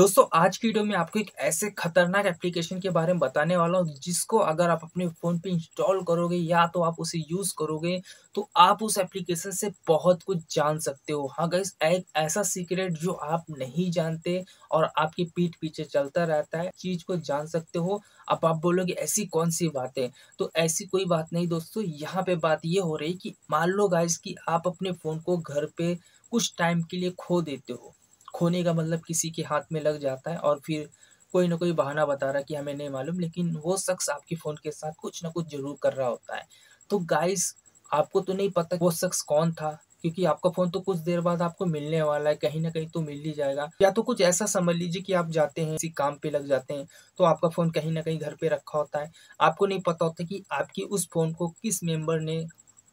दोस्तों आज की वीडियो में आपको एक ऐसे खतरनाक एप्लीकेशन के बारे में बताने वाला हूँ जिसको अगर आप अपने फ़ोन पे इंस्टॉल करोगे या तो आप उसे यूज़ करोगे तो आप उस एप्लीकेशन से बहुत कुछ जान सकते हो हाँ गई एक ऐसा सीक्रेट जो आप नहीं जानते और आपकी पीठ पीछे चलता रहता है चीज़ को जान सकते हो अब आप बोलोगे ऐसी कौन सी बातें तो ऐसी कोई बात नहीं दोस्तों यहाँ पे बात ये हो रही कि मान लो गाइस कि आप अपने फ़ोन को घर पे कुछ टाइम के लिए खो देते हो खोने का मतलब किसी के हाथ में लग जाता है और फिर कोई ना कोई बहाना बता रहा है कि हमें नहीं मालूम लेकिन वो शख्स आपके फ़ोन के साथ कुछ ना कुछ जरूर कर रहा होता है तो गाइस आपको तो नहीं पता वो शख्स कौन था क्योंकि आपका फ़ोन तो कुछ देर बाद आपको मिलने वाला है कहीं ना कहीं तो मिल ही जाएगा या तो कुछ ऐसा समझ लीजिए कि आप जाते हैं किसी काम पे लग जाते हैं तो आपका फ़ोन कहीं ना कहीं घर पे रखा होता है आपको नहीं पता होता कि आपकी उस फ़ोन को किस मेंबर ने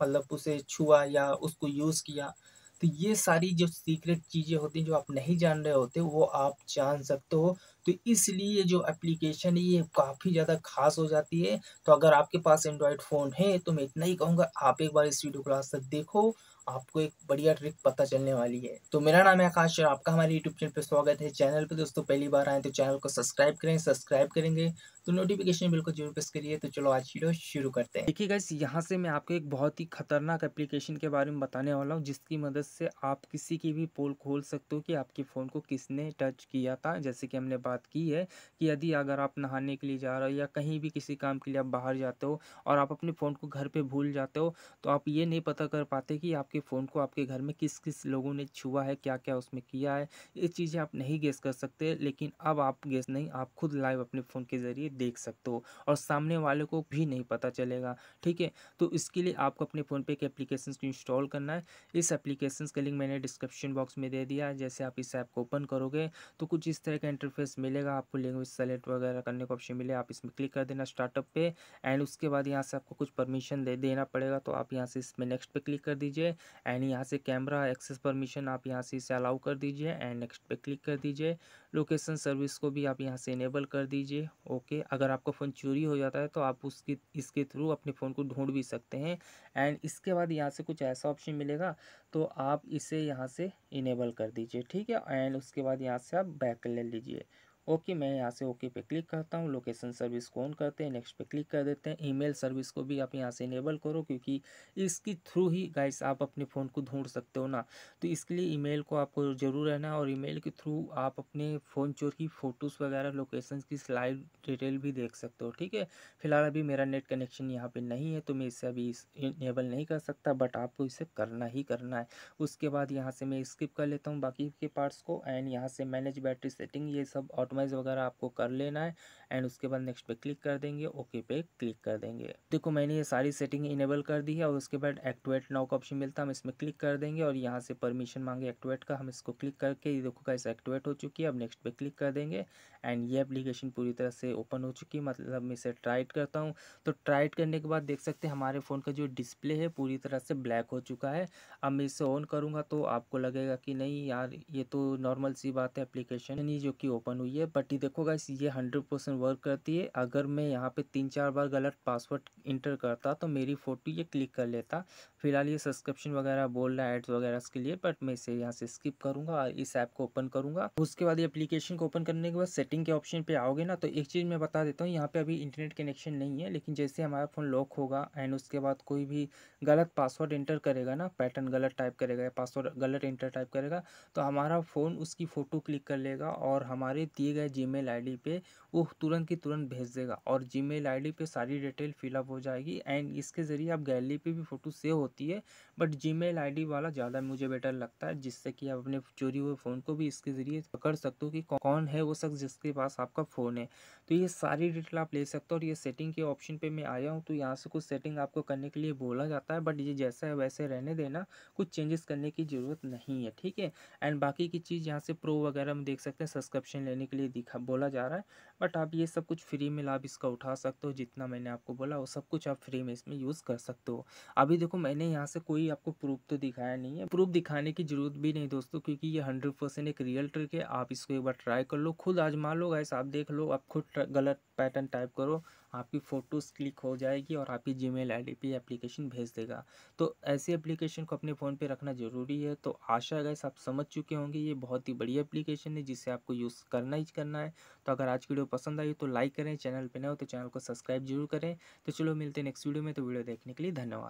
मतलब उसे छुआ या उसको यूज़ किया तो ये सारी जो सीक्रेट चीज़ें होती हैं जो आप नहीं जान रहे होते वो आप जान सकते हो तो इसलिए जो एप्लीकेशन है ये काफ़ी ज़्यादा खास हो जाती है तो अगर आपके पास एंड्रॉयड फ़ोन है तो मैं इतना ही कहूँगा आप एक बार इस वीडियो को तक देखो आपको एक बढ़िया ट्रिक पता चलने वाली है तो मेरा नाम है आकाश और आपका हमारे यूट्यूब चैनल पर स्वागत है चैनल पर दोस्तों पहली बार आए तो चैनल को सब्सक्राइब करें सब्सक्राइब करेंगे तो नोटिफिकेशन बिल को जरूर प्रेस करिए तो चलो आज वीडियो शुरू करते हैं देखिए गैस यहाँ से मैं आपको एक बहुत ही खतरनाक एप्लीकेशन के बारे में बताने वाला हूँ जिसकी मदद से आप किसी की भी पोल खोल सकते हो कि आपके फ़ोन को किसने टच किया था जैसे कि हमने बात बात की है कि यदि अगर आप नहाने के लिए जा रहे हो या कहीं भी किसी काम के लिए आप बाहर जाते हो और आप अपने फ़ोन को घर पे भूल जाते हो तो आप ये नहीं पता कर पाते कि आपके फ़ोन को आपके घर में किस किस लोगों ने छुआ है क्या क्या उसमें किया है ये चीज़ें आप नहीं गेस कर सकते लेकिन अब आप गेस नहीं आप खुद लाइव अपने फ़ोन के ज़रिए देख सकते हो और सामने वाले को भी नहीं पता चलेगा ठीक है तो इसके लिए आपको अपने फ़ोन पे एक एप्लीकेशन को इंस्टॉल करना है इस एप्लीकेशन का लिंक मैंने डिस्क्रिप्शन बॉक्स में दे दिया जैसे आप इस ऐप को ओपन करोगे तो कुछ इस तरह का इंटरफेस मिलेगा आपको लैंग्वेज सेलेक्ट वगैरह करने का ऑप्शन मिलेगा आप इसमें क्लिक कर देना स्टार्टअप पे एंड उसके बाद यहाँ से आपको कुछ परमिशन दे देना पड़ेगा तो आप यहाँ से इसमें नेक्स्ट पे क्लिक कर दीजिए एंड यहाँ से कैमरा एक्सेस परमिशन आप यहाँ से इसे अलाउ कर दीजिए एंड नेक्स्ट पे क्लिक कर दीजिए लोकेशन सर्विस को भी आप यहाँ से इनेबल कर दीजिए ओके अगर आपका फ़ोन चोरी हो जाता है तो आप उसकी इसके थ्रू अपने फ़ोन को ढूंढ भी सकते हैं एंड इसके बाद यहाँ से कुछ ऐसा ऑप्शन मिलेगा तो आप इसे यहाँ से इनेबल कर दीजिए ठीक है एंड उसके बाद यहाँ से आप बैक ले लीजिए ओके मैं यहाँ से ओके पे क्लिक करता हूँ लोकेशन सर्विस को ऑन करते हैं नेक्स्ट पे क्लिक कर देते हैं ईमेल सर्विस को भी आप यहाँ से इनेबल करो क्योंकि इसके थ्रू ही गाइस आप अपने फ़ोन को ढूंढ सकते हो ना तो इसके लिए ईमेल को आपको ज़रूर रहना और ईमेल के थ्रू आप अपने फ़ोन चोर की फ़ोटोज़ वगैरह लोकेशन की स्लाइड डिटेल भी देख सकते हो ठीक है फिलहाल अभी मेरा नेट कनेक्शन यहाँ पर नहीं है तो मैं इसे अभी इनेबल नहीं कर सकता बट आपको इसे करना ही करना है उसके बाद यहाँ से मैं स्किप कर लेता हूँ बाकी के पार्ट्स को एंड यहाँ से मैनेज बैटरी सेटिंग ये सब ऑटो कस्टमाइज वगैरह आपको कर लेना है एंड उसके बाद नेक्स्ट पे क्लिक कर देंगे ओके पे क्लिक कर देंगे देखो मैंने ये सारी सेटिंग इनेबल कर दी है और उसके बाद एक्टिवेट नाउ का ऑप्शन मिलता है हम इसमें क्लिक कर देंगे और यहाँ से परमिशन मांगे एक्टिवेट का हम इसको क्लिक करके ये देखो कैसे एक्टिवेट हो चुकी है अब नेक्स्ट पे क्लिक कर देंगे एंड ये एप्लीकेशन पूरी तरह से ओपन हो चुकी है मतलब मैं इसे ट्राइड करता हूँ तो ट्राइड करने के बाद देख सकते हैं हमारे फ़ोन का जो डिस्प्ले है पूरी तरह से ब्लैक हो चुका है अब मैं इसे ऑन करूँगा तो आपको लगेगा कि नहीं यार ये तो नॉर्मल सी बात है एप्लीकेशन जो कि ओपन हुई है पट्टी देखो गाइस ये हंड्रेड परसेंट वर्क करती है अगर मैं यहाँ पे तीन चार बार गलत पासवर्ड इंटर करता तो मेरी फ़ोटो ये क्लिक कर लेता फिलहाल ये सब्सक्रिप्शन वगैरह बोल रहा है एड्स वगैरह के लिए बट मैं इसे यहाँ से स्किप करूँगा और इस ऐप को ओपन करूँगा उसके बाद एप्लीकेशन को ओपन करने के बाद सेटिंग के ऑप्शन पर आओगे ना तो एक चीज़ मैं बता देता हूँ यहाँ पर अभी इंटरनेट कनेक्शन नहीं है लेकिन जैसे हमारा फ़ोन लॉक होगा एंड उसके बाद कोई भी गलत पासवर्ड इंटर करेगा ना पैटर्न गलत टाइप करेगा पासवर्ड गलत इंटर टाइप करेगा तो हमारा फ़ोन उसकी फ़ोटो क्लिक कर लेगा और हमारे दिए गए जीमेल आईडी पे वो तुरंत की तुरंत भेज देगा और जीमेल आईडी पे सारी डिटेल फिलअप हो जाएगी एंड इसके ज़रिए आप गैलरी पे भी फ़ोटो सेव होती है बट जीमेल आईडी वाला ज़्यादा मुझे बेटर लगता है जिससे कि आप अपने चोरी हुए फ़ोन को भी इसके ज़रिए पकड़ सकते हो कि कौन है वो शख्स जिसके पास आपका फ़ोन है तो ये सारी डिटेल आप ले सकते हो और ये सेटिंग के ऑप्शन पर मैं आया हूँ तो यहाँ से कुछ सेटिंग आपको करने के लिए बोला जाता है बट ये जैसा है वैसे रहने देना कुछ चेंजेस करने की ज़रूरत नहीं है ठीक है एंड बाकी की चीज़ यहाँ से प्रो वगैरह हम देख सकते हैं सब्सक्रिप्शन लेने के लिए ये दिखा बोला जा रहा है बट आप ये सब कुछ फ्री में लाभ इसका उठा सकते हो जितना मैंने आपको बोला वो सब कुछ आप फ्री में इसमें यूज़ कर सकते हो अभी देखो मैंने यहाँ से कोई आपको प्रूफ तो दिखाया नहीं है प्रूफ दिखाने की ज़रूरत भी नहीं दोस्तों क्योंकि ये हंड्रेड परसेंट एक रियल ट्रिक है आप इसको एक बार ट्राई कर लो खुद आजमा लो ऐसा आप देख लो आप खुद गलत पैटर्न टाइप करो आपकी फ़ोटोज़ क्लिक हो जाएगी और आपकी जी मेल आई पे एप्लीकेशन भेज देगा तो ऐसी एप्लीकेशन को अपने फ़ोन पे रखना ज़रूरी है तो आशा गैस आप समझ चुके होंगे ये बहुत ही बढ़िया एप्लीकेशन है जिसे आपको यूज़ करना ही चेंज करना है तो अगर आज वीडियो पसंद आई तो लाइक करें चैनल पर न हो तो चैनल को सब्सक्राइब जरूर करें तो चलो मिलते हैं नेक्स्ट वीडियो में तो वीडियो देखने के लिए धन्यवाद